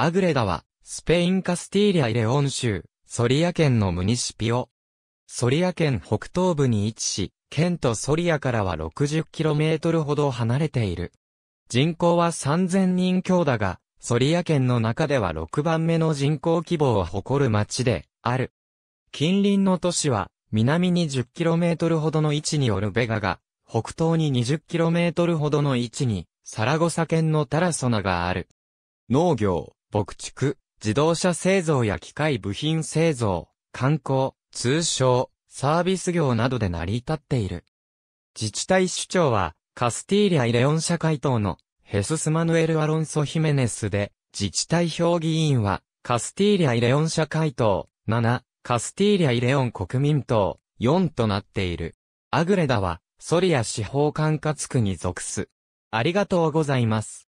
アグレダは、スペインカスティーリア・イレオン州、ソリア県のムニシピオ。ソリア県北東部に位置し、県とソリアからは 60km ほど離れている。人口は3000人強だが、ソリア県の中では6番目の人口規模を誇る町で、ある。近隣の都市は、南に 10km ほどの位置にオルベガが、北東に 20km ほどの位置に、サラゴサ県のタラソナがある。農業、牧畜、自動車製造や機械部品製造、観光、通商、サービス業などで成り立っている。自治体首長は、カスティーリア・イレオン社会党のヘスス・マヌエル・アロンソ・ヒメネスで、自治体評議員は、カスティーリア・イレオン社会党7、カスティーリア・イレオン国民党4となっている。アグレダは、ソリア司法管轄区に属す。ありがとうございます。